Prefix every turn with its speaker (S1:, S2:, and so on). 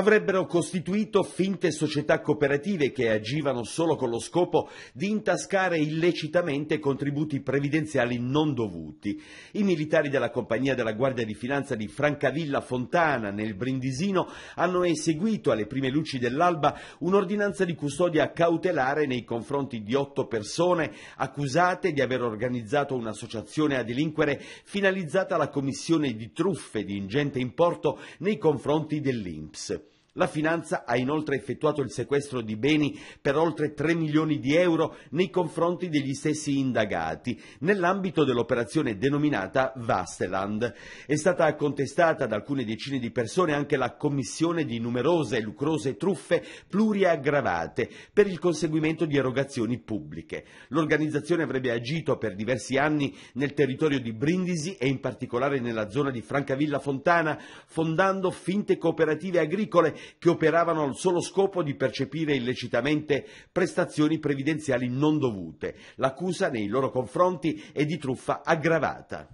S1: avrebbero costituito finte società cooperative che agivano solo con lo scopo di intascare illecitamente contributi previdenziali non dovuti. I militari della compagnia della Guardia di Finanza di Francavilla Fontana nel Brindisino hanno eseguito alle prime luci dell'alba un'ordinanza di custodia cautelare nei confronti di otto persone accusate di aver organizzato un'associazione a delinquere finalizzata alla commissione di truffe di ingente importo nei confronti dell'INPS. La finanza ha inoltre effettuato il sequestro di beni per oltre 3 milioni di euro nei confronti degli stessi indagati, nell'ambito dell'operazione denominata Vasteland. È stata contestata da alcune decine di persone anche la commissione di numerose e lucrose truffe pluriaggravate per il conseguimento di erogazioni pubbliche. L'organizzazione avrebbe agito per diversi anni nel territorio di Brindisi e in particolare nella zona di Francavilla Fontana, fondando finte cooperative agricole che operavano al solo scopo di percepire illecitamente prestazioni previdenziali non dovute. L'accusa nei loro confronti è di truffa aggravata.